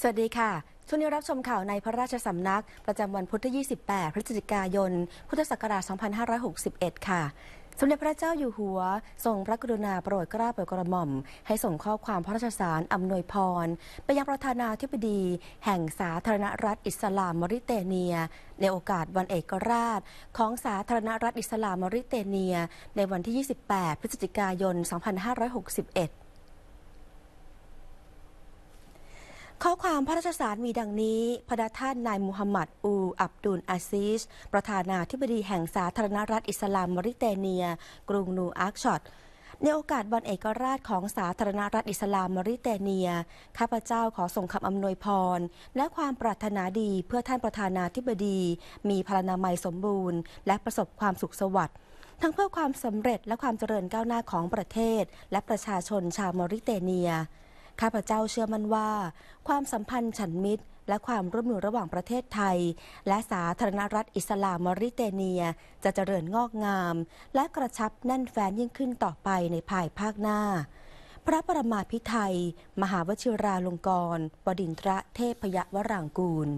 สวัสดีค่ะช่วงนี้รับชมข่าวในพระราชสำนักประจำวันพุธที่ 28 พฤศจิกายน พุทธศักราช 2561 ค่ะ สมเด็จพระเจ้าอยู่หัวทรงพระกรุณาโปรดเกล้าโปรดกระหม่อม ให้ส่งข้อความพระราชสารอำนวยพรไปยังประธานาธิบดีแห่งสาธารณรัฐอิสลามมริเตเนีย ในโอกาสวันเอกราช ของสาธารณรัฐอิสลามมริเตเนีย ในวันที่ 28 พฤศจิกายน 2561ข้อความพระราชสารมีดังนี้ พระท่านนายมูฮัมหมัดอูอับดุลอาซิสประธานาธิบดีแห่งสาธารณรัฐอิสลามมอริเตเนีย กรุงนูอาร์กชอต ในโอกาสวันเอกราชของสาธารณรัฐอิสลามมอริเตเนียข้าพเจ้าขอส่งคำอำนวยพรและความปรารถนาดีเพื่อท่านประธานาธิบดี มีพลานามัยสมบูรณ์ และประสบความสุขสวัสดิ์ทั้งเพื่อความสำเร็จและความเจริญก้าวหน้าของประเทศ และประชาชนชาวมอริเตเนียข้าพเจ้าเชื่อมั่นว่า ความสัมพันธ์ฉันมิตร และความร่วมมือระหว่างประเทศไทย และสาธารณรัฐอิสลามมริเตเนียจะเจริญงอกงาม และกระชับแน่นแฟ้นยิ่งขึ้นต่อไปในภายภาคหน้า พระประมาพิไทย มหาวชิราลงกรณ์บดินทรเทพยวรางกูล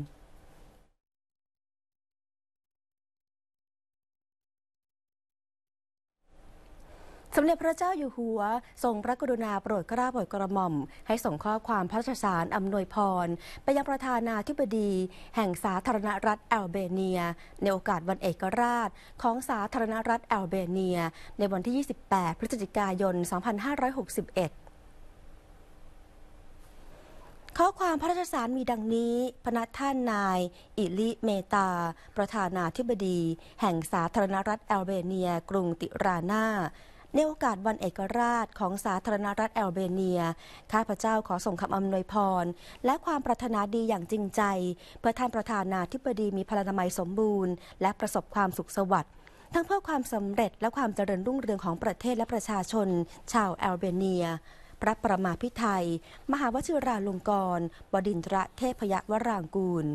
สมเด็จพระเจ้าอยู่หัว ทรงพระกรุณาโปรดกล้าโปรดกระหม่อม ให้ส่งข้อความพระราชสารอำนวยพร ไปยังประธานาธิบดี แห่งสาธารณรัฐแอลเบเนียในโอกาสวันเอกราช ของสาธารณรัฐแอลเบเนีย ในวันที่ 28 พฤศจิกายน 2561 ข้อความพระราชสารมีดังนี้พนักท่านนาย อิลิเมตา ประธานาธิบดี แห่งสาธารณรัฐแอลเบเนีย กรุงติรานาในโอกาสวันเอกราชของสาธารณรัฐแอลเบเนีย ข้าพเจ้าขอส่งคำอำนวยพรและความปรารถนาดีอย่างจริงใจเพื่อท่านประธานาธิบดีมีพลานามัยสมบูรณ์ และประสบความสุขสวัสดิ์ทั้งเพื่อความสำเร็จและความเจริญรุ่งเรืองของประเทศและประชาชน ชาวแอลเบเนีย พระประมาพิไทยมหาวชิราลงกรณ์บดินทรเทพยวรางกูล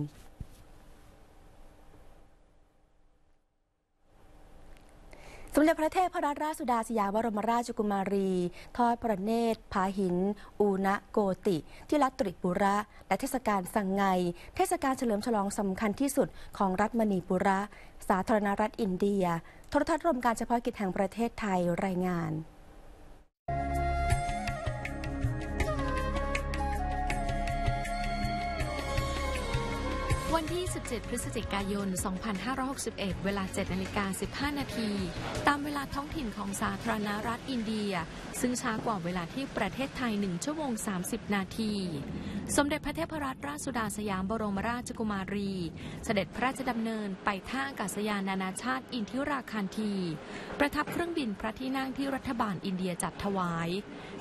สมเด็จพระเทพรัตนราชสุดาสยามบรมราชกุมารี ทอดพระเนตรผาหิน อูณะโกติ ที่รัตตริปุระ และเทศกาลสังไงเทศกาลเฉลิมฉลองสำคัญที่สุดของรัฐมณีปุระ สาธารณรัฐอินเดียโทรทัศน์รวมการเฉพาะกิจแห่งประเทศไทยรายงานวันที่17พฤศจิกายน 2561 เวลา7นาฬิกา15 นาที ตามเวลาท้องถิ่นของสาธารณรัฐอินเดีย ซึ่งช้ากว่าเวลาที่ประเทศไทย 1ชั่วโมง30 นาที สมเด็จพระเทพรัตนราชสุดาสยามบรมราชกุมารี เสด็จพระราชดำเนินไปท่าอากาศยานนานาชาติอินทิราคารที ประทับเครื่องบินพระที่นั่งที่รัฐบาลอินเดียจัดถวาย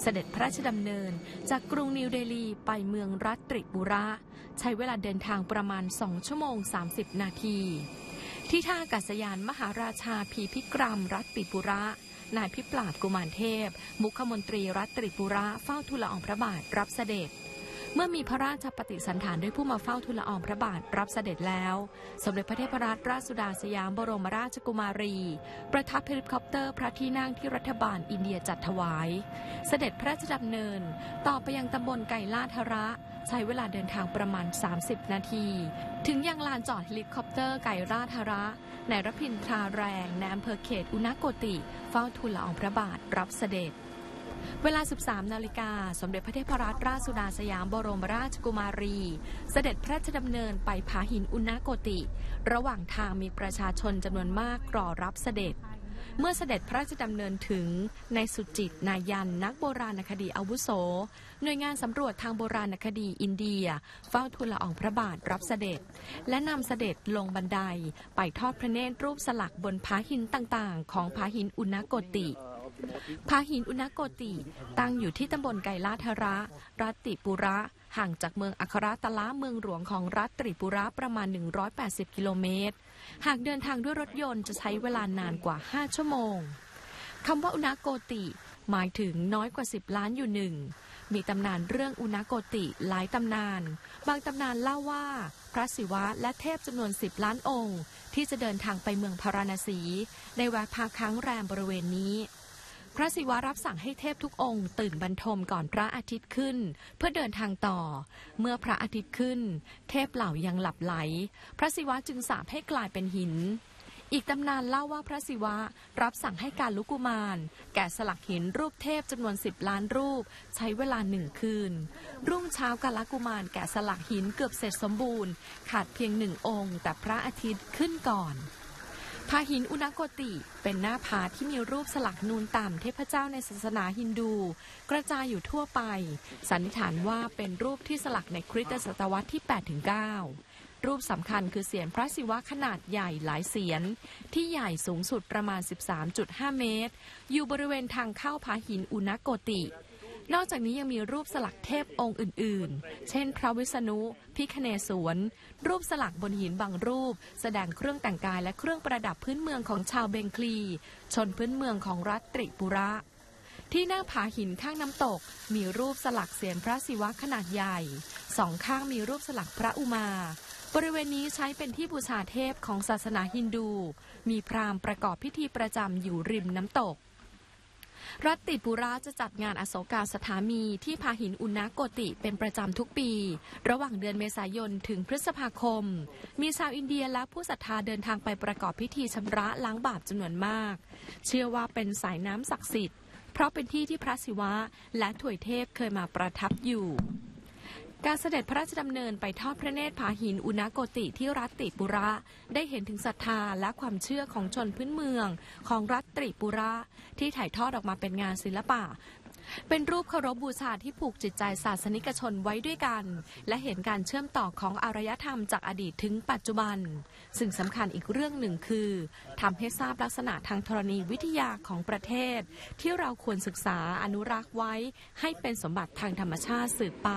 เสด็จพระราชดำเนินจากกรุงนิวเดลีไปเมืองรัตติบุระใช้เวลาเดินทางประมาณ2 ชั่วโมง 30 นาที ที่ท่าอากาศยานมหาราชา พีพิกรมรัฐปิปุระ นายพิปราบกุมารเทพ มุขมนตรีรัฐตริปุระเฝ้าทูลละอองพระบาทรับเสด็จ เมื่อมีพระราชปฏิสันฐานด้วยผู้มาเฝ้าทูลละอองพระบาทรับเสด็จแล้ว สมเด็จพระเทพรัตนราชสุดาสยามบรมราชกุมารี ประทับเฮลิคอปเตอร์พระที่นั่งที่รัฐบาลอินเดียจัดถวาย เสด็จพระราชดำเนิน ต่อไปยังตำบลไก่ลาทระใช้เวลาเดินทางประมาณ 30 นาที ถึงยังลานจอดเฮลิคอปเตอร์ไก่ราธระในรพินทราแรงในอำเภอเขตอุณโกติ เฝ้าทูลละอองพระบาทรับเสด็จ เวลา 13นาฬิกา สมเด็จพระเทพรัตนราชสุดาสยามบรมราชกุมารี เสด็จพระราชดำเนินไปผาหินอุณโกติ ระหว่างทางมีประชาชนจำนวนมากรอรับเสด็จเมื่อเสด็จพระราชดำเนินถึงในสุจิตนายัน นักโบราณคดี อาวุโส หน่วยงานสำรวจทางโบราณคดีอินเดีย เฝ้าทูลละอองพระบาทรับเสด็จ และนำเสด็จลงบันไดไปทอดพระเนตรรูปสลักบนผาหินต่างๆ ของผาหินอุณโกติพาหินอุณโกติตั้งอยู่ที่ตำบลไก่ลาทระ รัตติปุระ ห่างจากเมืองอัคราตละเมืองหลวงของรัตติปุระประมาณ180กิโลเมตรหากเดินทางด้วยรถยนต์จะใช้เวลานานกว่า 5 ชั่วโมงคำว่าอุณโกติหมายถึงน้อยกว่า 10 ล้านอยู่หนึ่งมีตำนานเรื่องอุณโกติหลายตำนาน บางตำนานเล่าว่าพระศิวะและเทพจำนวนสิบล้านองค์ ที่จะเดินทางไปเมืองพาราณสีในวแวะพักค้างแรมบริเวณนี้พระศิวะรับสั่งให้เทพทุกองค์ ตื่นบรรทมก่อนพระอาทิตย์ขึ้น เพื่อเดินทางต่อ เมื่อพระอาทิตย์ขึ้น เทพเหล่ายังหลับไหล พระศิวะจึงสาปให้กลายเป็นหิน อีกตำนานเล่าว่าพระศิวะรับสั่งให้การลุกุมาร แกะสลักหินรูปเทพจำนวนสิบล้านรูปใช้เวลาหนึ่งคืนรุ่งเช้าการลุกุมารแกะสลักหินเกือบเสร็จสมบูรณ์ ขาดเพียงหนึ่งองค์ แต่พระอาทิตย์ขึ้นก่อนผาหินอุณโกติเป็นหน้าผาที่มีรูปสลักนูนต่ำเทพเจ้าในศาสนาฮินดู กระจายอยู่ทั่วไป สันนิษฐานว่าเป็นรูปที่สลักในคริสตศตวรรษที่ 8-9 รูปสำคัญคือเสียนพระศิวะขนาดใหญ่หลายเสียน ที่ใหญ่สูงสุดประมาณ 13.5 เมตร อยู่บริเวณทางเข้าผาหินอุณโกตินอกจากนี้ยังมีรูปสลักเทพองค์อื่น ๆ เช่น พระวิษณุ พิคเนศวนรูปสลักบนหินบางรูป แสดงเครื่องแต่งกายและเครื่องประดับพื้นเมืองของชาวเบงคลี ชนพื้นเมืองของรัฐตริปุระ ที่หน้าผาหินข้างน้ำตก มีรูปสลักเสียนพระศิวะขนาดใหญ่ สองข้างมีรูปสลักพระอุมาบริเวณนี้ใช้เป็นที่บูชาเทพของศาสนาฮินดู มีพราหมณ์ประกอบพิธีประจำอยู่ริมน้ำตกรัตติปุระจะจัดงานอโศกาสถามี ที่พาหินอุณาโกติเป็นประจำทุกปี ระหว่างเดือนเมษายนถึงพฤษภาคม มีชาวอินเดียและผู้ศรัทธาเดินทางไปประกอบพิธีชำระล้างบาปจำนวนมาก เชื่อว่าเป็นสายน้ำศักดิ์สิทธิ์ เพราะเป็นที่ที่พระศิวะและถวยเทพเคยมาประทับอยู่การเสด็จพระราชดำเนินไปทอดพระเนตรผาหินอุณโกติที่รัฐติปุระได้เห็นถึงศรัทธาและความเชื่อของชนพื้นเมืองของรัฐติปุระที่ถ่ายทอดออกมาเป็นงานศิลปะเป็นรูปเคารพบูชาที่ผูกจิตใจศาสนิกชนไว้ด้วยกัน และเห็นการเชื่อมต่อของอารยธรรมจากอดีตถึงปัจจุบัน ซึ่งสำคัญอีกเรื่องหนึ่งคือทำให้ทราบลักษณะทางธรณีวิทยาของประเทศ ที่เราควรศึกษาอนุรักษ์ไว้ให้เป็นสมบัติทางธรรมชาติสืบไป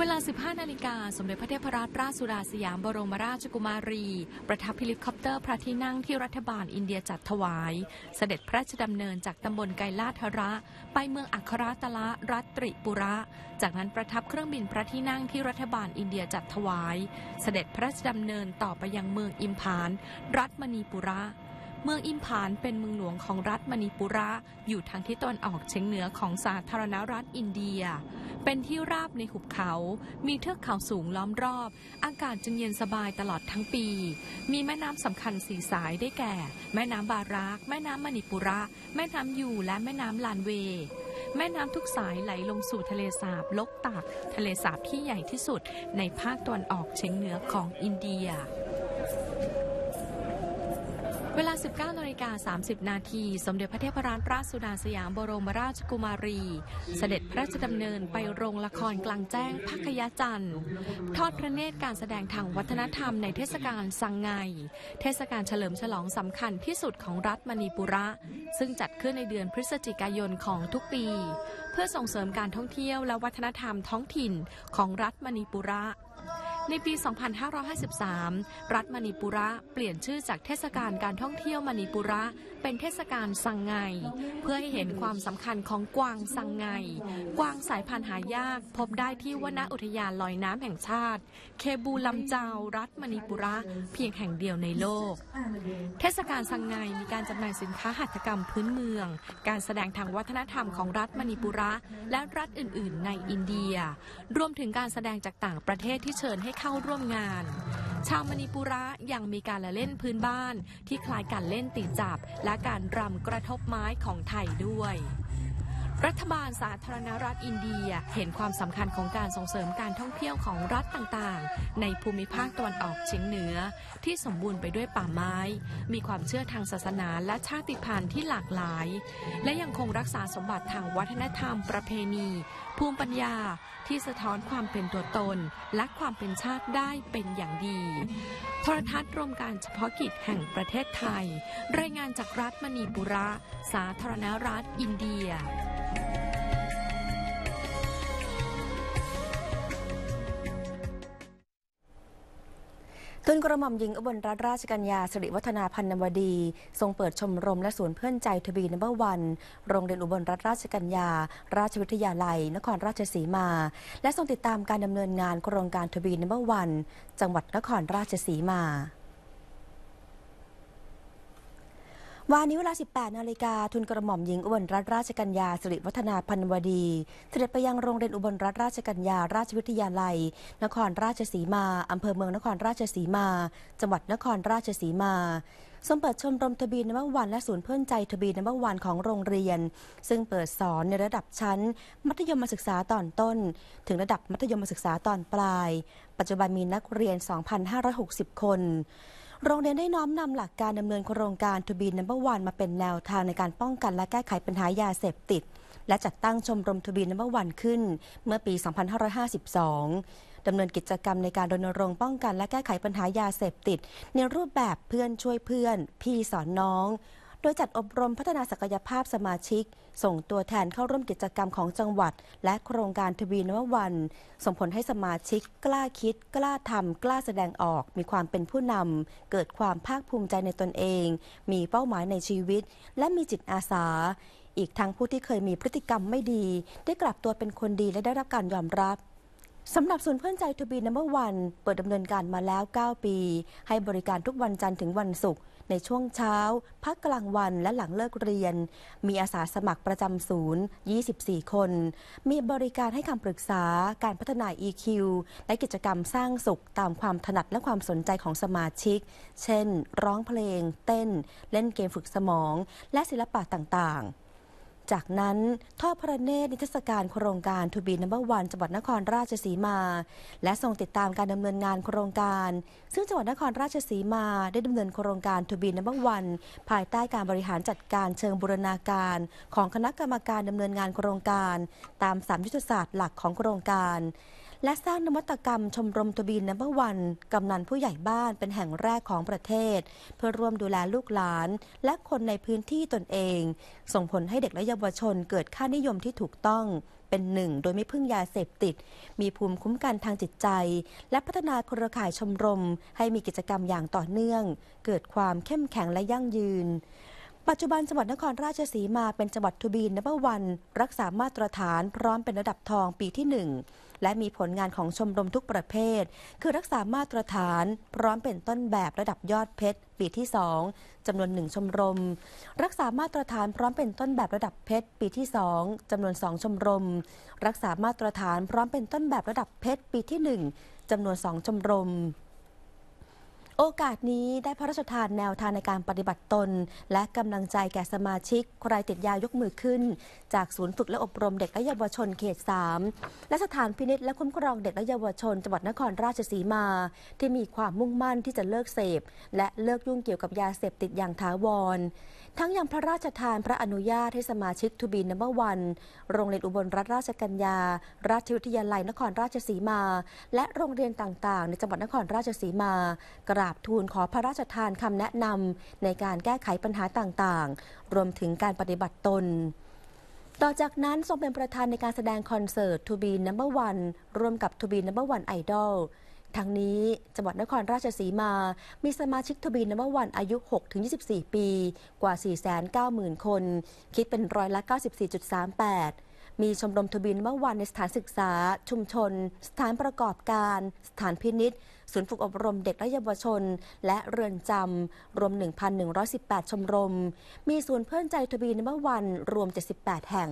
เวลา 15 นาฬิกาสมเด็จพระเทพรัตนราชสุดาสยามบรมราชกุมารี ประทับเฮลิคอปเตอร์พระที่นั่งที่รัฐบาลอินเดียจัดถวาย เสด็จพระราชดำเนินจากตำบลไกลาทระ ไปเมืองอัคราตละรัตริปุระ จากนั้นประทับเครื่องบินพระที่นั่งที่รัฐบาลอินเดียจัดถวาย เสด็จพระราชดำเนินต่อไปยังเมืองอิมพานรัตมณีปุระเมืองอิมพานเป็นเมืองหลวงของรัฐมณีปุระอยู่ทางทิศตะวันออกเฉียงเหนือของสาธารณรัฐอินเดีย เป็นที่ราบในหุบเขา มีเทือกเขาสูงล้อมรอบ อากาศจึงเย็นสบายตลอดทั้งปี มีแม่น้ำสำคัญสีสายได้แก่ แม่น้ำบารักแม่น้ำมณีปุระ แม่น้ำยูและแม่น้ำลานเว แม่น้ำทุกสายไหลลงสู่ทะเลสาบลกตากทะเลสาบที่ใหญ่ที่สุดในภาคตะวันออกเฉียงเหนือของอินเดียเวลา 19นาฬิกา30 นาที สมเด็จพระเทพรัตนราชสุดาสยามบรมราชกุมารี เสด็จพระราชดำเนินไปโรงละครกลางแจ้งพักยาจันทร์ ทอดพระเนตรการแสดงทางวัฒนธรรมในเทศกาลสังไง เทศกาลเฉลิมฉลองสำคัญที่สุดของรัฐมณีปุระ ซึ่งจัดขึ้นในเดือนพฤศจิกายนของทุกปี เพื่อส่งเสริมการท่องเที่ยวและวัฒนธรรมท้องถิ่นของรัฐมณีปุระในปี 2553 รัฐมณีปุระเปลี่ยนชื่อจากเทศกาลการท่องเที่ยวมณีปุระ เป็นเทศกาลสังไง เพื่อให้เห็นความสำคัญของกวางสังไง กวางสายพันธุ์หายาก พบได้ที่วนอุทยานลอยน้ำแห่งชาติเคบูลำเจารัฐมณีปุระ เพียงแห่งเดียวในโลก เทศกาลสังไงมีการจำหน่ายสินค้าหัตถกรรมพื้นเมือง การแสดงทางวัฒนธรรมของรัฐมณีปุระ และรัฐอื่น ๆ ในอินเดียรวมถึงการแสดงจากต่างประเทศที่เชิญให้เข้าร่วมงาน ชาวมณีปุระยังมีการละเล่นพื้นบ้านที่คล้ายการเล่นตีจับและการรำกระทบไม้ของไทยด้วยรัฐบาลสาธารณรัฐอินเดียเห็นความสำคัญของการส่งเสริมการท่องเที่ยวของรัฐต่างๆ ในภูมิภาคตะวันออกเฉียงเหนือที่สมบูรณ์ไปด้วยป่าไม้ มีความเชื่อทางศาสนาและชาติพันธุ์ที่หลากหลาย และยังคงรักษาสมบัติทางวัฒนธรรมประเพณี ภูมิปัญญาที่สะท้อนความเป็นตัวตนและความเป็นชาติได้เป็นอย่างดี โทรทัศน์รวมการเฉพาะกิจแห่งประเทศไทย รายงานจากรัฐมณีปุระ สาธารณรัฐอินเดียทุนกระหม่อมหญิงอุบลรัตนราชกัญญาสิริวัฒนาพันนวดีทรงเปิดชมรมและศูนย์เพื่อนใจทบีนัมเบอร์วันโรงเรียนอุบลรัตนราชกัญญาราชวิทยาลัย นครราชสีมา และทรงติดตามการดำเนินงานโครงการทบีนัมเบอร์วันจังหวัดนครราชสีมาวานนี้เวลา 18นาฬิกาทุนกระหม่อมหญิงอุบลรัตนราชกัญญา สิริวัฒนาพันวดีเสด็จไปยังโรงเรียนอุบลรัตนราชกัญญา ราชวิทยาลัย นครราชสีมา อำเภอเมืองนครราชสีมา จังหวัดนครราชสีมา สมเปิดชมรมทบีนน้ำวันและศูนย์เพื่อนใจทบีนน้ำวันของโรงเรียน ซึ่งเปิดสอนในระดับชั้น มัธยมศึกษาตอนต้น ถึงระดับมัธยมศึกษาตอนปลาย ปัจจุบันมีนักเรียน 2,560 คนโรงเรียนได้น้อมนำหลักการดำเนินโครงการทูบีนัมเบอร์วันมาเป็นแนวทางในการป้องกันและแก้ไขปัญหายาเสพติด และจัดตั้งชมรมทูบีนัมเบอร์วันขึ้นเมื่อปี 2552ดำเนินกิจกรรมในการรณรงค์ป้องกันและแก้ไขปัญหายาเสพติด ในรูปแบบเพื่อนช่วยเพื่อนพี่สอนน้องดยจัดอบรมพัฒนาศักยภาพสมาชิก ส่งตัวแทนเข้าร่วมกิจกรรมของจังหวัด และโครงการทวีนววัน ส่งผลให้สมาชิกกล้าคิดกล้าทำกล้าแสดงออก มีความเป็นผู้นำเกิดความภาคภูมิใจในตนเอง มีเป้าหมายในชีวิต และมีจิตอาสา อีกทั้งผู้ที่เคยมีพฤติกรรมไม่ดี ได้กลับตัวเป็นคนดีและได้รับการยอมรับสำหรับศูนย์เพื่อนใจทูบีนัมเบอร์วัน เปิดดำเนินการมาแล้ว 9 ปี ให้บริการทุกวันจันทร์ถึงวันศุกร์ในช่วงเช้า พักกลางวันและหลังเลิกเรียน มีอาสาสมัครประจำศูนย์ 24 คน มีบริการให้คำปรึกษาการพัฒนา EQ และกิจกรรมสร้างสุข ตามความถนัดและความสนใจของสมาชิก เช่น ร้องเพลง เต้น เล่นเกมฝึกสมอง และศิลปะต่างๆจากนั้นทอดพระเนตรนิทรรศการโครงการทูบีนัมเบอร์วันจังหวัดนครราชสีมา และทรงติดตามการดำเนินงานโครงการ ซึ่งจังหวัดนครราชสีมาได้ดำเนินโครงการทูบีนัมเบอร์วันภายใต้การบริหารจัดการเชิงบูรณาการ ของคณะกรรมการดำเนินงานโครงการตามสามยุทธศาสตร์หลักของโครงการและสร้างนวัตกรรมชมรมทบีนนับรวันกำนันผู้ใหญ่บ้านเป็นแห่งแรกของประเทศ เพื่อร่วมดูแลลูกหลานและคนในพื้นที่ตนเอง ส่งผลให้เด็กและเยาวชนเกิดค่านิยมที่ถูกต้องเป็นหนึ่งโดยไม่พึ่งยาเสพติด มีภูมิคุ้มกันทางจิตใจ และพัฒนาครือข่ายชมรมให้มีกิจกรรมอย่างต่อเนื่อง เกิดความเข้มแข็งและยั่งยืน ปัจจุบันจังหวัดนครราชสีมาเป็นจังหวัดทูบีนนับวันรักษามาตรฐานพร้อมเป็นระดับทองปีที่หนึ่งและมีผลงานของชมรมทุกประเภท คือรักษามาตรฐานพร้อมเป็นต้นแบบระดับยอดเพชรปีที่ 2จำนวน1ชมรมรักษามาตรฐานพร้อมเป็นต้นแบบระดับเพชรปีที่2จำนวน 2 ชมรมรักษามาตรฐานพร้อมเป็นต้นแบบระดับเพชรปีที่ 1จำนวน2ชมรมโอกาสนี้ได้พระราชทานแนวทางในการปฏิบัติตน และกำลังใจแก่สมาชิกใครติดยายกมือขึ้น จากศูนย์ฝึกและอบรมเด็กและเยาวชนเขต 3 และสถานพินิษและคุ้มครองเด็กและเยาวชน จังหวัดนครราชสีมา ที่มีความมุ่งมั่นที่จะเลิกเสพและเลิกยุ่งเกี่ยวกับยาเสพติดอย่างถาวรทั้งยังพระราชทานพระอนุญาตให้สมาชิกทูบีนัมเบอร์วัน โรงเรียนอุบลรัฐราชกัญญา ราชวิทยาลัยนครราชสีมา และโรงเรียนต่าง ๆ ในจังหวัดนครราชสีมา กราบทูลขอพระราชทานคำแนะนำในการแก้ไขปัญหาต่างๆ รวมถึงการปฏิบัติตน ต่อจากนั้น ทรงเป็นประธานในการแสดงคอนเสิร์ตทูบีนัมเบอร์วันร่วมกับทูบีนัมเบอร์วันไอดอลทั้งนี้จังหวัดนครราชสีมา มีสมาชิกทบีนัมวันอายุ 6-24 ปี กว่า 490,000 คน คิดเป็นร้อยละ94.38 มีชมรมทบินเมื่อวันในสถานศึกษาชุมชน สถานประกอบการ สถานพินิษศูนย์ฝึกอบรมเด็กและเยาวชน และเรือนจำรวม 1,118 ชมรม มีศูนย์เพื่อนใจทบินเมื่อวันรวม 78 แห่ง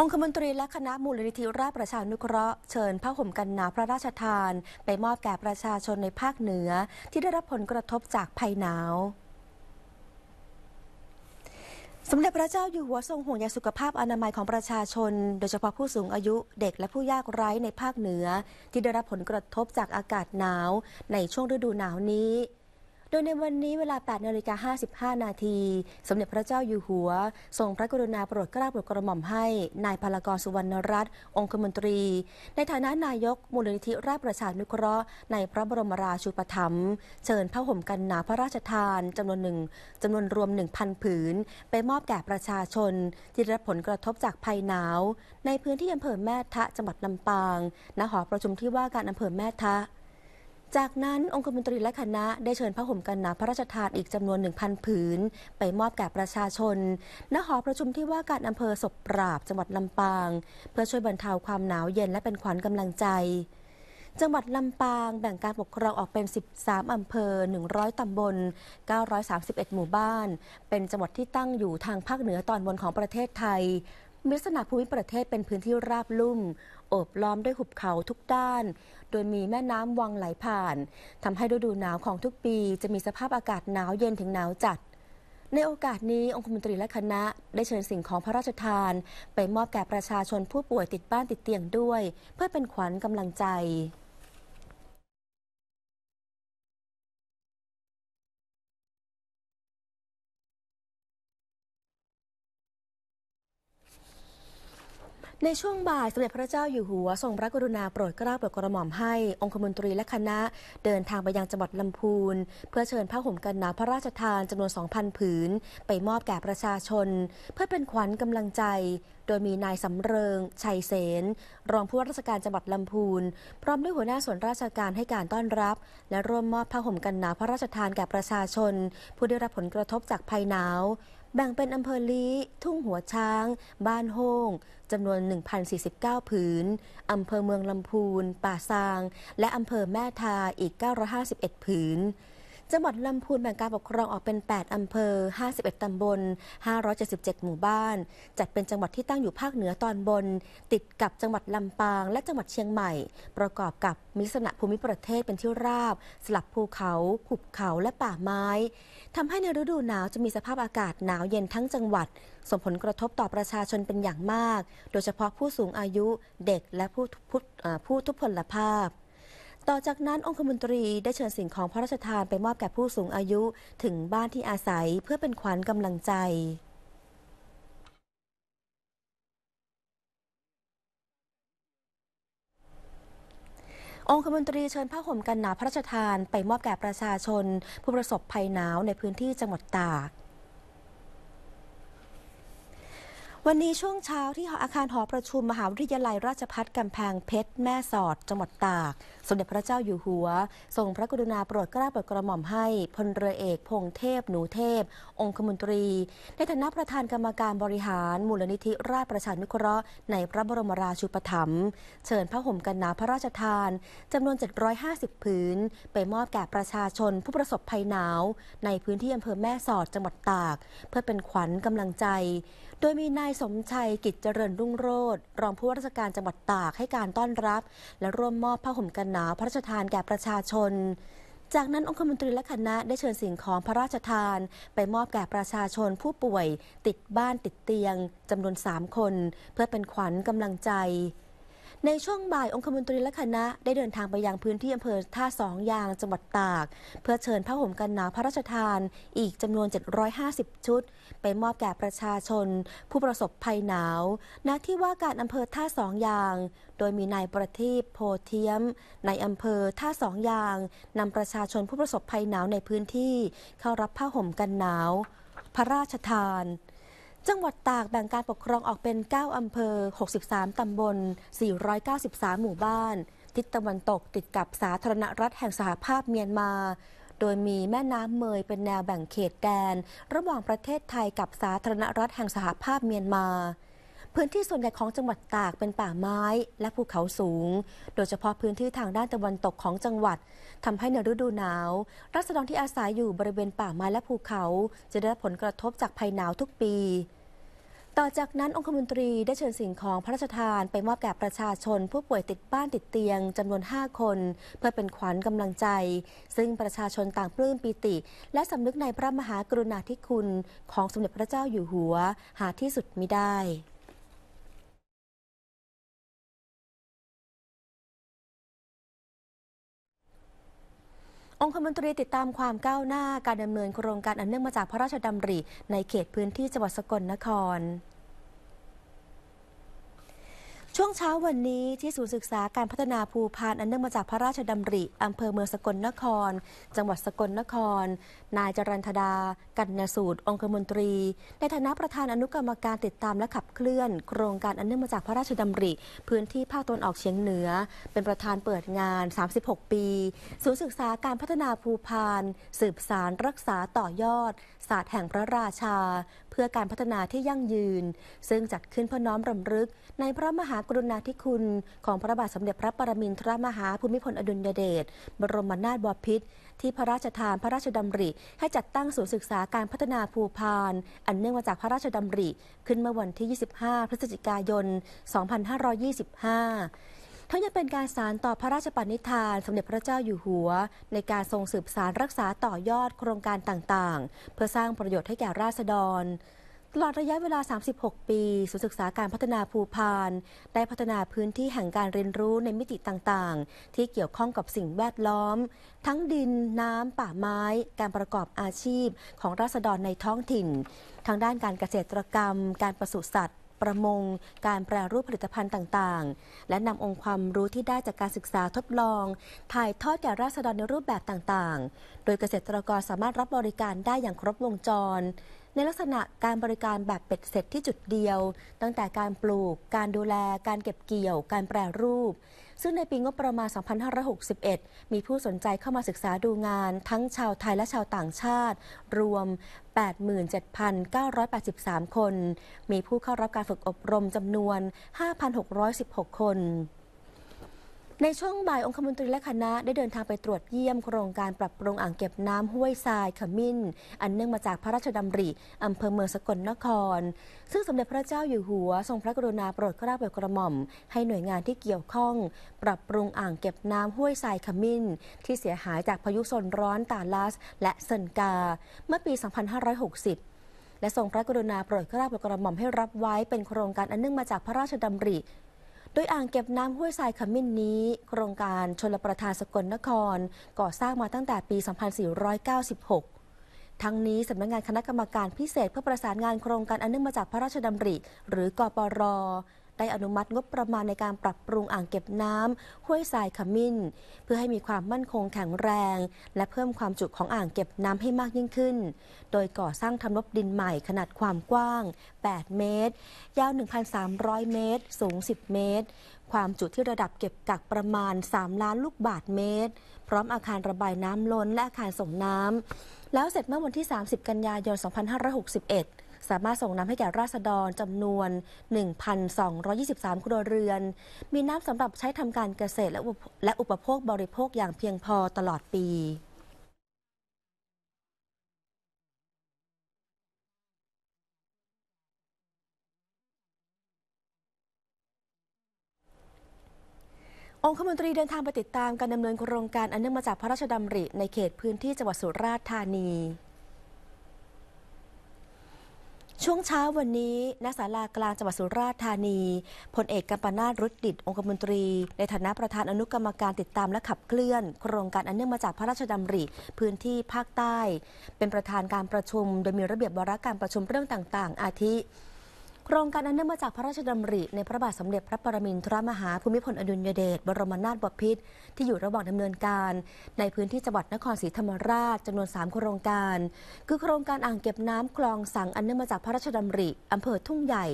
องคมนตรีและคณะมูลนิธิราชประชานุเคราะห์เชิญพระห่มกันหนาวพระราชทานไปมอบแก่ประชาชนในภาคเหนือที่ได้รับผลกระทบจากภัยหนาวสมเด็จพระเจ้าอยู่หัวทรงห่วงใยสุขภาพอนามัยของประชาชน โดยเฉพาะผู้สูงอายุเด็กและผู้ยากไร้ในภาคเหนือ ที่ได้รับผลกระทบจากอากาศหนาวในช่วงฤดูหนาวนี้โดยในวันนี้เวลา8นาฬิกา55 นาที สมเด็จพระเจ้าอยู่หัว ทรงพระกรุณาโปรดเกล้าโปรดกระหม่อมให้นายพลกรสุวรรณรัตน์ องคมนตรี ในฐานะนายกมูลนิธิราชประชานุเคราะห์ในพระบรมราชูปถัมภ์เชิญผ้าห่มกันหนาพระราชทานจำนวนหนึ่งจำนวนรวม 1,000 ผืน ไปมอบแก่ประชาชน ที่ได้รับผลกระทบจากภัยหนาว ในพื้นที่อำเภอแม่ทะ จังหวัดลำปาง ณ หอประชุมที่ว่าการอำเภอแม่ทะจากนั้น องคมนตรีและคณะได้เชิญพระห่มกันหนาพระราชทานอีกจำนวน 1,000ผืนไปมอบแก่ประชาชนณหอประชุมที่ว่าการอำเภอศบปราบจังหวัดลำปาง เพื่อช่วยบรรเทาความหนาวเย็นและเป็นขวัญกำลังใจ จังหวัดลำปางแบ่งการปกครองออกเป็น 13 อำเภอ 100 ตำบล 931 หมู่บ้าน เป็นจังหวัดที่ตั้งอยู่ทางภาคเหนือตอนบนของประเทศไทยมีลักษณะภูมิประเทศเป็นพื้นที่ราบลุ่มโอบล้อมด้วยหุบเขาทุกด้าน โดยมีแม่น้ำวังไหลผ่าน ทำให้ฤดูหนาวของทุกปี จะมีสภาพอากาศหนาวเย็นถึงหนาวจัด ในโอกาสนี้องคมนตรีและคณะได้เชิญสิ่งของพระราชทาน ไปมอบแก่ประชาชนผู้ป่วยติดบ้านติดเตียงด้วย เพื่อเป็นขวัญกำลังใจในช่วงบ่ายสมเด็จพระเจ้าอยู่หัว ทรงพระกรุณาโปรดเกล้าโปรดกระหม่อมให้องคมนตรีและคณะเดินทางไปยังจังหวัดลำพูน เพื่อเชิญผ้าห่มกันหนาวพระราชทานจำนวน 2,000 ผืน ไปมอบแก่ประชาชน เพื่อเป็นขวัญกำลังใจ โดยมีนายสำเริงชัยเสน รองผู้ว่าราชการจังหวัดลำพูน พร้อมด้วยหัวหน้าส่วนราชการให้การต้อนรับ และร่วมมอบผ้าห่มกันหนาวพระราชทานแก่ประชาชน ผู้ได้รับผลกระทบจากภัยหนาวแบ่งเป็นอำเภอลี้ทุ่งหัวช้าง บ้านโฮงจำนวน1,049 ผืน อำเภอเมืองลำพูนป่าซาง และอำเภอแม่ทาอีก 951 ผืนจังหวัดลำพูนแบ่งการปกครองออกเป็น 8 อำเภอ 51 ตำบล 577 หมู่บ้าน จัดเป็นจังหวัดที่ตั้งอยู่ภาคเหนือตอนบน ติดกับจังหวัดลำปางและจังหวัดเชียงใหม่ ประกอบกับมีลักษณะภูมิประเทศเป็นที่ราบ สลับภูเขาหุบเขาและป่าไม้ ทำให้ในฤดูหนาวจะมีสภาพอากาศหนาวเย็นทั้งจังหวัด ส่งผลกระทบต่อประชาชนเป็นอย่างมาก โดยเฉพาะผู้สูงอายุ เด็ก และผู้ผู้ทุพพลภาพต่อจากนั้นองคมนตรีได้เชิญสิ่งของพระราชทานไปมอบแก่ผู้สูงอายุถึงบ้านที่อาศัยเพื่อเป็นขวัญกำลังใจ องคมนตรีเชิญผ้าห่มกันหนาวพระราชทานไปมอบแก่ประชาชน ผู้ประสบภัยหนาวในพื้นที่จังหวัดตากวันนี้ช่วงเช้าที่หออาคารหอประชุมมหาวิทยาลัยราชพัฒกำแพงเพชรแม่สอด จังหวัดตากสมเด็จพระเจ้าอยู่หัว ทรงพระกรุณาโปรดเกล้าโปรดกระหม่อมให้พลเรือเอกพงเทพหนูเทพองคมนตรี ในฐานะประธานกรรมการบริหารมูลนิธิราชประชานุเคราะห์ในพระบรมราชูปถัมภ์เชิญพระห่มกันหนาพระราชทานจำนวน 750 ผืนไปมอบแก่ประชาชนผู้ประสบภัยหนาวในพื้นที่อำเภอแม่สอดจังหวัดตาก เพื่อเป็นขวัญกำลังใจโดยมีนายสมชัยกิจเจริญรุ่งโรธรองผู้ว่าราชการจังหวัดตากให้การต้อนรับ และร่วมมอบผ้าห่มกันหนาวพระราชทานแก่ประชาชน จากนั้น องคมนตรีและคณะได้เชิญสิ่งของพระราชทาน ไปมอบแก่ประชาชนผู้ป่วยติดบ้านติดเตียง จำนวน 3 คน เพื่อเป็นขวัญกำลังใจ ในช่วงบ่ายองคมนตรีและคณะได้เดินทางไปยังพื้นที่อำเภอท่าสองยางจังหวัดตาก เพื่อเชิญผ้าห่มกันหนาวพระราชทานอีกจำนวน 750 ชุดไปมอบแก่ประชาชนผู้ประสบภัยหนาว ณ ที่ว่าการอำเภอท่าสองยาง โดยมีนายประทีปโพเทียมในอำเภอท่าสองยาง นำประชาชนผู้ประสบภัยหนาวในพื้นที่เข้ารับผ้าห่มกันหนาวพระราชทาน จังหวัดตากแบ่งการปกครองออกเป็น 9 อำเภอ 63ตำบล 493 หมู่บ้าน ทิศตะวันตกติดกับสาธารณรัฐแห่งสหภาพเมียนมาโดยมีแม่น้ำเมยเป็นแนวแบ่งเขตแดนระหว่างประเทศไทยกับสาธารณรัฐแห่งสหภาพเมียนมา พื้นที่ส่วนใหญ่ของจังหวัดตากเป็นป่าไม้และภูเขาสูง โดยเฉพาะพื้นที่ทางด้านตะวันตกของจังหวัด ทำให้ในฤดูหนาวรัศดรที่อาศัยอยู่บริเวณป่าไม้และภูเขาจะได้ผลกระทบจากภัยหนาวทุกปีต่อจากนั้นองคมนตรีได้เชิญสิ่งของพระราชทานไปมอบแก่ประชาชนผู้ป่วยติดบ้านติดเตียงจำนวน 5 คน เพื่อเป็นขวัญกำลังใจ ซึ่งประชาชนต่างปลื้มปิติ และสำนึกในพระมหากรุณาธิคุณของสมเด็จพระเจ้าอยู่หัวหาที่สุดมิได้องคมนตรีติดตามความก้าวหน้าการดำเนินโครงการอันเนื่องมาจากพระราชดำริในเขตพื้นที่จังหวัดสกลนครช่วงเช้าวันนี้ที่ศูนย์ศึกษาการพัฒนาภูพานอันเนื่องมาจากพระราชดำริอำเภอเมืองสกลนคร จังหวัดสกลนคร นายจรันธดากัญญสูตรองคมนตรี ในฐานะประธานอนุกรรมการติดตามและขับเคลื่อน โครงการอันเนื่องมาจากพระราชดำริ พื้นที่ภาคตะวันออกเฉียงเหนือ เป็นประธานเปิดงาน 36 ปีศูนย์ศึกษาการพัฒนาภูพาน สืบสารรักษาต่อยอด ศาสตร์แห่งพระราชาพื่อการพัฒนาที่ยั่งยืน ซึ่งจัดขึ้นเพื่อน้อมรำลึกในพระมหากรุณาธิคุณของพระบาทสมเด็จพระปรมินทรมหาภูมิพลอดุลยเดชบรมนาถบพิตรที่พระราชทานพระราชดำริ ให้จัดตั้งศูนย์ศึกษาการพัฒนาภูพาน อันเนื่องมาจากพระราชดำริขึ้นเมื่อวันที่ 25 พฤศจิกายน 2525ทั้งยังเป็นการสารต่อพระราชปณิธานสมเด็จพระเจ้าอยู่หัว ในการทรงสืบสารรักษาต่อยอดโครงการต่างๆ เพื่อสร้างประโยชน์ให้แก่ราษฎรตลอดระยะเวลา 36 ปีศูนย์ศึกษาการพัฒนาภูพาน ได้พัฒนาพื้นที่แห่งการเรียนรู้ในมิติต่างๆ ที่เกี่ยวข้องกับสิ่งแวดล้อม ทั้งดินน้ำป่าไม้ การประกอบอาชีพของราษฎรในท้องถิ่นทางด้านการเกษตรกรรม การปศุสัตว์ประมงการแปรรูปผลิตภัณฑ์ต่าง ๆ และนำองค์ความรู้ที่ได้จากการศึกษาทดลอง ถ่ายทอดแก่ราษฎรในรูปแบบต่างๆ โดยเกษตรกรสามารถรับบริการได้อย่างครบวงจรในลักษณะการบริการแบบเป็ดเสร็จที่จุดเดียว ตั้งแต่การปลูกการดูแลการเก็บเกี่ยวการแปรรูป ซึ่งในปีงบประมาณ 2561 มีผู้สนใจเข้ามาศึกษาดูงานทั้งชาวไทยและชาวต่างชาติ รวม 87,983 คน มีผู้เข้ารับการฝึกอบรมจำนวน 5,616 คนในช่วงบ่ายองคมนตรีและคณะได้เดินทางไปตรวจเยี่ยมโครงการปรับปรุงอ่างเก็บน้ำห้วยทรายขมิ้น อันเนื่องมาจากพระราชดำริอำเภอเมืองสกลนคร ซึ่งสมเด็จพระเจ้าอยู่หัวทรงพระกรุณาโปรดเกล้าโปรดกระหม่อมให้หน่วยงานที่เกี่ยวข้องปรับปรุงอ่างเก็บน้ำห้วยทรายขมิ้น ที่เสียหายจากพายุโซนร้อนตาลัสและเซนกา เมื่อปี 2560 และทรงพระกรุณาโปรดเกล้าโปรดกระหม่อมให้รับไว้เป็นโครงการอันเนื่องมาจากพระราชดำริดยอ่างเก็บน้ำห้วยทรายขมิ้นนี้ โครงการชลประทานสกลนครก่อสร้างมาตั้งแต่ปี 2496 ทั้งนี้สำนักงงานคณะกรรมการพิเศษเพื่อประสานงานโครงการอันเนื่องมาจากพระราชดำริหรือกปรได้อนุมัติงบประมาณในการปรับปรุงอ่างเก็บน้ำห้วยทรายขมิ้นเพื่อให้มีความมั่นคงแข็งแรง และเพิ่มความจุของอ่างเก็บน้ำให้มากยิ่งขึ้น โดยก่อสร้างทำนบดินใหม่ขนาดความกว้าง 8 เมตรยาว 1,300 เมตร สูง 10 เมตร ความจุที่ระดับเก็บกักประมาณ 3 ล้านลูกบาทเมตรพร้อมอาคารระบายน้ำล้นและอาคารส่งน้ำแล้วเสร็จเมื่อวันที่ 30 กันยายน 2561สามารถส่งน้ำให้แก่ราษฎรจำนวน 1,223ครัวเรือน มีน้ำสำหรับใช้ทำการเกษตรและอุปโภคบริโภคอย่างเพียงพอตลอดปีองคมนตรีเดินทางไปติดตามการดำเนินโครงการอันเนื่องมาจากพระราชดำริ ในเขตพื้นที่จังหวัดสุราษฎร์ธานีช่วงเช้าวันนี้ณศาลากลางจังหวัดสุราษฎร์ธานีพลเอกกัมปนาตรุดดิตองคมนตรี ในฐานะประธานอนุกรรมการติดตามและขับเคลื่อน โครงการอันเนื่องมาจากพระราชดำริ พื้นที่ภาคใต้ เป็นประธานการประชุม โดยมีระเบียบวาระการประชุมเรื่องต่างๆ อาทิโครงการอันเนื่องมาจากพระราชดำริในพระบาทสมเด็จพระปรมินทรมหาภูมิพลอดุลยเดชบรมนาถบพิตรที่อยู่ระหว่างดำเนินการ ในพื้นที่จังหวัดนครศรีธรรมราชจำนวน3โครงการคือโครงการอ่างเก็บน้ำคลองสังอันเนื่องมาจากพระราชดำริอำเภอทุ่งใหญ่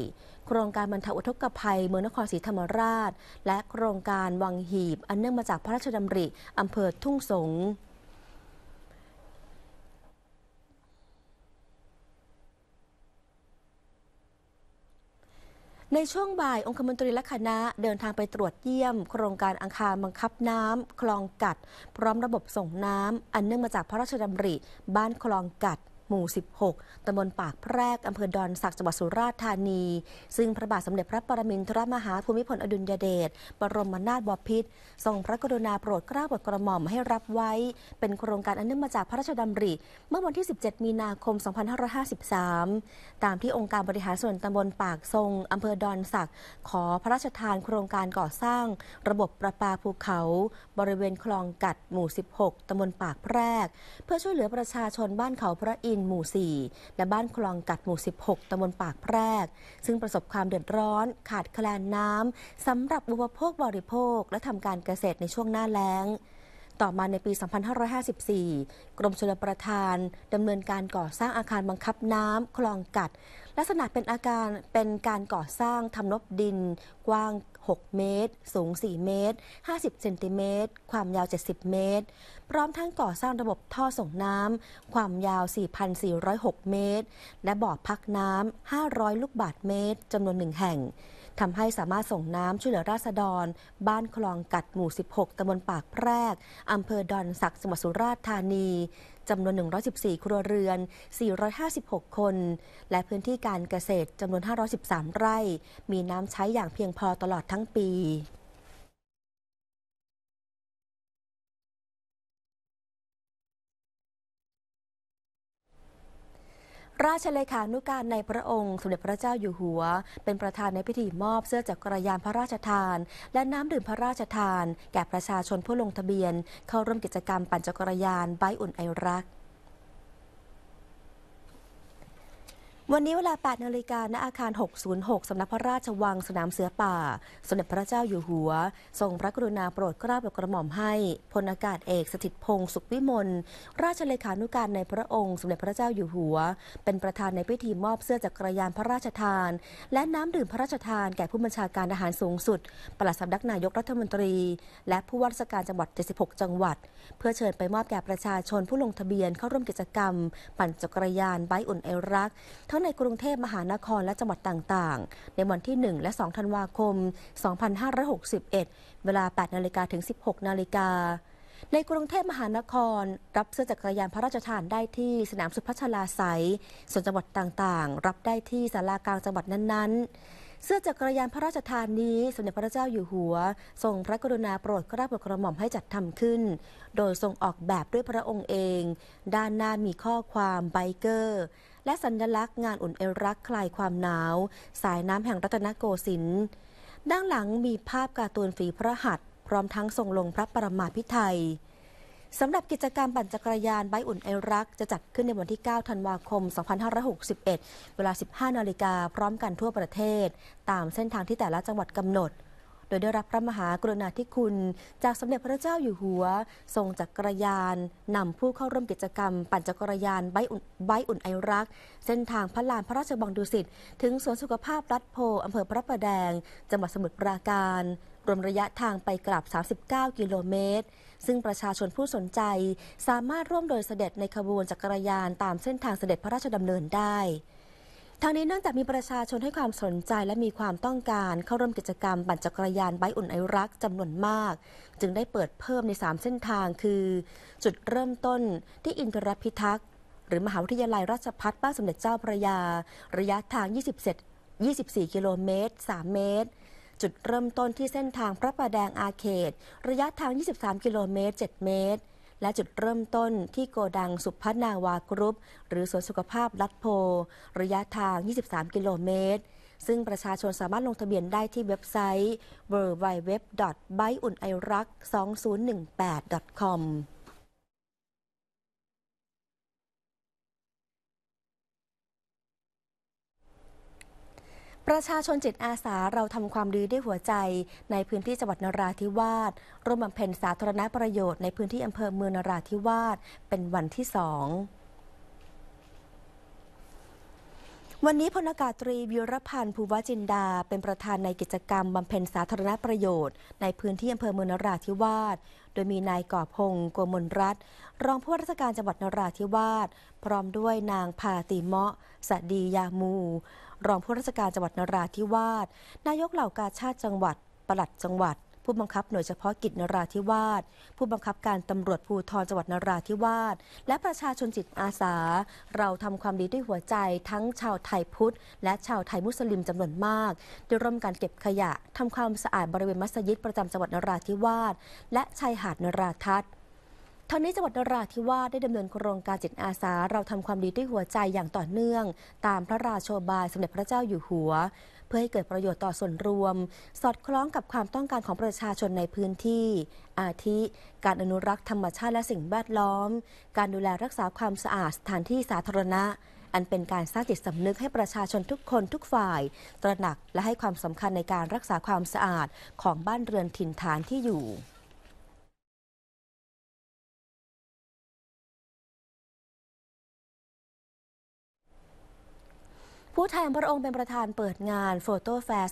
โครงการบรรเทาอุทกภัยเมืองนครศรีธรรมราช และโครงการวังหีบ อันเนื่องมาจากพระราชดำริอำเภอทุ่งสงในช่วงบ่ายองคมนตรีและคณะเดินทางไปตรวจเยี่ยม โครงการอังคารบังคับน้ำ คลองกัด พร้อมระบบส่งน้ำ อันเนื่องมาจากพระราชดำริ บ้านคลองกัดหมู่16ตำบลปากแพรก อำเภอดอนสัก จังหวัดสุราษฎร์ธานี ซึ่งพระบาทสมเด็จพระปรมินทรมหาภูมิพลอดุลยเดช บรมมนาถบพิตรทรงพระกรุณาโปรดเกล้าโปรดกระหม่อมให้รับไว้ เป็นโครงการอันเนื่องมาจากพระราชดำริ เมื่อวันที่ 17 มีนาคม 2553 ตามที่องค์การบริหารส่วนตำบลปากทรงอำเภอดอนสัก ขอพระราชทานโครงการก่อสร้าง ระบบประปาภูเขา บริเวณคลองกัด หมู่ 16ตำบลปากแพรก เพื่อช่วยเหลือประชาชนบ้านเขาพระอิินหมู่ 4 และบ้านคลองกัดหมู่ 16 ตำบลปากแพรก ซึ่งประสบความเดือดร้อน ขาดแคลนน้ำสำหรับอุปโภคบริโภค และทำการเกษตรในช่วงหน้าแล้ง ต่อมาในปี 2554 กรมชลประทานดำเนินการก่อสร้างอาคารบังคับน้ำคลองกัด ลักษณะเป็นอาการเป็นการก่อสร้างทำนบดินกว้าง 6 เมตร สูง 4 เมตร 50 เซนติเมตร ความยาว 70 เมตรพร้อมทั้งก่อสร้างระบบท่อส่งน้ำความยาว 4,406 เมตร และบ่อพักน้ำ 500 ลูกบาทเมตรจำนวนหนึ่งแห่งทำให้สามารถส่งน้ำช่วยเหลือราษฎร บ้านคลองกัดหมู่ 16 ตำบลปากแพรกอำเภอดอนสักจังหวัดสุราษฎร์ธานีจำนวน 114 ครัวเรือน 456 คน และพื้นที่การเกษตรจำนวน 513 ไร่ มีน้ำใช้อย่างเพียงพอตลอดทั้งปีราชเลขานุการในพระองค์ สมเด็จพระเจ้าอยู่หัว เป็นประธานในพิธีมอบเสื้อจักรยานพระราชทาน และน้ำดื่มพระราชทาน แก่ประชาชนผู้ลงทะเบียน เข้าร่วมกิจกรรมปั่นจักรยานใบอุ่นไอรักวันนี้เวลา 8นาฬิกาณอาคาร 606 สำนักพระราชวัง สนามเสือป่า สมเด็จพระเจ้าอยู่หัว ทรงพระกรุณาโปรดเกล้าโปรดกระหม่อมให้ พลอากาศเอกสถิตพงศ์สุขวิมล ราชเลขานุการในพระองค์ สมเด็จพระเจ้าอยู่หัว เป็นประธานในพิธีมอบเสื้อจักรยานพระราชทาน และน้ำดื่มพระราชทาน แก่ผู้บัญชาการทหารสูงสุด ปลัดสำนักนายกรัฐมนตรี และผู้ว่าราชการจังหวัด 76 จังหวัด เพื่อเชิญไปมอบแก่ประชาชนผู้ลงทะเบียน เข้าร่วมกิจกรรม ปั่นจักรยานใบอุ่นไอรักทั้งในกรุงเทพมหานครและจังหวัดต่างๆ ในวันที่1และ2ธันวาคม2561 เวลา8นาฬิกาถึง16นาฬิกา ในกรุงเทพมหานคร รับเสื้อจักรยานพระราชทานได้ที่สนามสุพัชลาไสยส่วนจังหวัดต่างๆ รับได้ที่ศาลากลางจังหวัดนั้นๆ เสื้อจักรยานพระราชทานนี้สมเด็จพระเจ้าอยู่หัว ทรงพระกรุณาโปรดกระาปกระหม่อมให้จัดทำขึ้น โดยทรงออกแบบด้วยพระองค์เอง ด้านหน้ามีข้อความไบเกอร์และสัญลักษณ์งานอุ่นเอรักคลายความหนาว สายน้ำแห่งรัตนโกสินทร์ด้านหลังมีภาพการ์ตูนฝีพระหัตพร้อมทั้งทรงลงพระประมาพิไทยสำหรับกิจกรรมปั่นจักรยาน ใบอุ่นเอรักจะจัดขึ้นในวันที่ 9 ธันวาคม 2561 เวลา 15 นาฬิกาพร้อมกันทั่วประเทศ ตามเส้นทางที่แต่ละจังหวัดกำหนดดยได้รับพระมหากรุณาธิคุณจากสมเด็จพระเจ้าอยู่หัว ทรงจักรยานนำผู้เข้าร่วมกิจกรรมปั่นจักรยานใบอุ่นอุ่นไอรัก เส้นทางพระลานพระราชบังดุสิตถึงสวนสุขภาพรัฐโพ อำเภอพระประแดงจังหวัดสมุทรปราการ รวมระยะทางไปกลับ 39 กิโลเมตร ซึ่งประชาชนผู้สนใจ สามารถร่วมโดยเสด็จในขบวนจักรยานตามเส้นทางเสด็จพระราชดำเนินได้ทางนี้เนื่องจากมีประชาชนให้ความสนใจและมีความต้องการเข้าร่วมกิจกรรมปั่นจักรยานใบอุ่นไอรักจำนวนมาก จึงได้เปิดเพิ่มใน 3 เส้นทางคือ จุดเริ่มต้นที่อินทรพิทักษ์ หรือมหาวิทยาลัยราชพัฒบ้านสมเด็จเจ้าพระยา ระยะทาง27 24กิโลเมตร3เมตรจุดเริ่มต้นที่เส้นทางพระประแดงอาเขต ระยะทาง 23กิโลเมตร7เมตรและจุดเริ่มต้นที่โกดังสุพนาวากรุปหรือสวนสุขภาพลัดโพ ระยะทาง 23กิโลเมตรซึ่งประชาชนสามารถลงทะเบียนได้ที่เว็บไซต์ w w w b y u n i r a k 2 0 1 8 c o m ประชาชนจิตอาสาเราทำความดีด้วยหัวใจในพื้นที่จังหวัดนราธิวาสร่วมบำเพ็ญสาธารณประโยชน์ในพื้นที่อำเภอเมืองนราธิวาสเป็นวันที่สองวันนี้พลอากาศตรีวิรพันธ์ภูวจินดาเป็นประธานในกิจกรรมบำเพ็ญสาธารณประโยชน์ในพื้นที่อำเภอเมืองนราธิวาสโดยมีนายก่อพงศ์โกมลรัตน์รองผู้ว่าราชการจังหวัดนราธิวาสพร้อมด้วยนางพาติเมาะ สดียามูรองผู้ราชการจังหวัดนราธิวาส นายกเหล่ากาชาติจังหวัดปลัดจังหวัด ผู้บังคับหน่วยเฉพาะกิจนราธิวาสผู้บังคับการตำรวจภูธรจังหวัดนราธิวาสและประชาชนจิตอาสา เราทำความดีด้วยหัวใจ ทั้งชาวไทยพุทธและชาวไทยมุสลิมจำนวนมากได้ร่วมกันเก็บขยะทำความสะอาดบริเวณมัสยิดประจำจังหวัดนราธิวาสและชายหาดนราทัศน์ทางนี้จังหวัดนราธิวาสได้ดำเนินโครงการจิตอาสา เราทำความดีด้วยหัวใจอย่างต่อเนื่อง ตามพระราโชบายสมเด็จพระเจ้าอยู่หัว เพื่อให้เกิดประโยชน์ต่อส่วนรวม สอดคล้องกับความต้องการของประชาชนในพื้นที่ อาทิการอนุรักษ์ธรรมชาติและสิ่งแวดล้อม การดูแลรักษาความสะอาด สถานที่สาธารณะ อันเป็นการสร้างจิตสำนึกให้ประชาชนทุกคนทุกฝ่าย ตระหนักและให้ความสำคัญในการรักษาความสะอาดของบ้านเรือนถิ่นฐานที่อยู่ผู้แทนพระองค์เป็นประธานเปิดงานโฟโต้แฟร์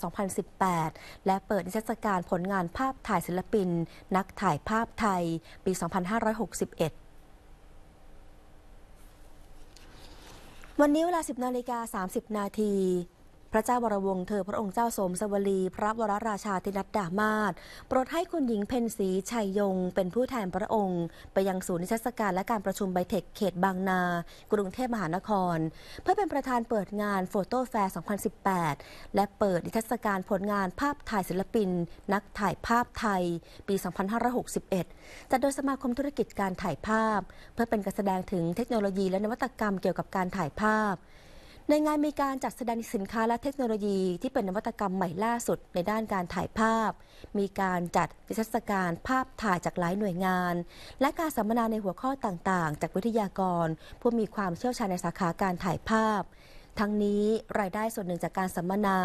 2018 และเปิดนิทรรศการผลงานภาพถ่ายศิลปิน นักถ่ายภาพไทยปี 2561 วันนี้เวลา10นาฬิกา30 นาทีพระเจ้าวรวงเธอพระองค์เจ้าสมสวลี พระวรราชาธินัดดามาศโปรดให้คุณหญิงเพนสีชัยยง เป็นผู้แทนพระองค์ ไปยังศูนย์นิทรรศการและการประชุมไบเทคเขตบางนา กรุงเทพมหานคร เพื่อเป็นประธานเปิดงานโฟโต้แฟร์2018 และเปิดนิทรรศการผลงานภาพถ่ายศิลปิน นักถ่ายภาพไทยปี 2561 จัดโดยสมาคมธุรกิจการถ่ายภาพ เพื่อเป็นการแสดงถึงเทคโนโลยีและนวัตกรรมเกี่ยวกับการถ่ายภาพในงานมีการจัดแสดงสินค้าและเทคโนโลยีที่เป็นนวัตกรรมใหม่ล่าสุดในด้านการถ่ายภาพ มีการจัดนิทรรศการภาพถ่ายจากหลายหน่วยงาน และการสัมมนาในหัวข้อต่างๆ จากวิทยากรผู้มีความเชี่ยวชาญในสาขาการถ่ายภาพ ทั้งนี้รายได้ส่วนหนึ่งจากการสัมมนา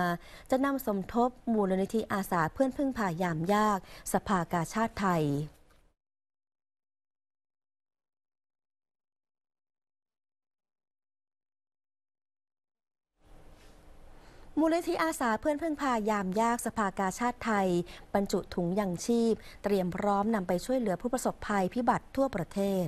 จะนำสมทบมูลนิธิอาสาเพื่อนพึ่งพายามยาก สภากาชาติไทยมูลนิธิอาสาเพื่อนพึ่งพายามยากสภากาชาติไทยบรรจุถุงยังชีพ เตรียมพร้อมนำไปช่วยเหลือผู้ประสบภัยพิบัติทั่วประเทศ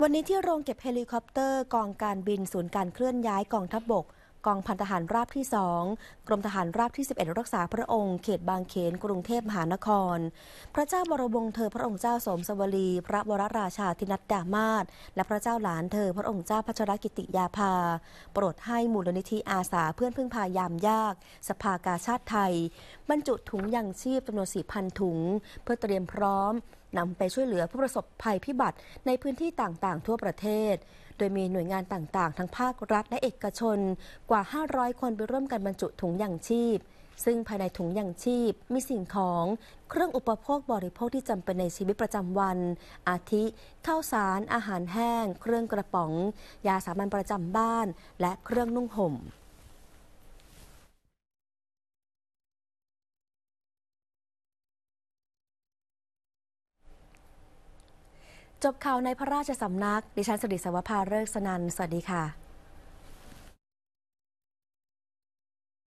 วันนี้ที่โรงเก็บเฮลิคอปเตอร์ กองการบินศูนย์การเคลื่อนย้ายกองทัพบบกกองพันทหารราบที่สองกรมทหารราบที่ 11รักษาพระองค์เขตบางเขน กรุงเทพมหานคร พระเจ้าบรมวงศ์เธอพระองค์เจ้าสมสวรีพระวรราชาธินัดดามาศและพระเจ้าหลานเธอพระองค์เจ้าพัชรกิติยาภาโปรดให้มูลนิธิอาสาเพื่อนพึ่งพายามยาก สภากาชาติไทย บรรจุถุงยังชีพจำนวนสี่พันถุง เพื่อเตรียมพร้อมนำไปช่วยเหลือผู้ประสบภัยพิบัติในพื้นที่ต่างๆทั่วประเทศดยมีหน่วยงานต่างๆ ทั้งภาค รัฐ และเอกชน กว่า 500 คนไปร่วมกันบรรจุถุงยางชีพ ซึ่งภายในถุงยัางชีพ มีสิ่งของเครื่องอุปโภคบริโภคที่จำเป็นในชีวิตประจำวัน อาทิข้าวสาร อาหารแห้ง เครื่องกระป๋อง ยาสามัญประจำบ้านและเครื่องนุ่งห่มจบข่าวในพระราชสำนัก ดิฉันสุดิสวัภาเลิกสนัน สวัสดีค่ะ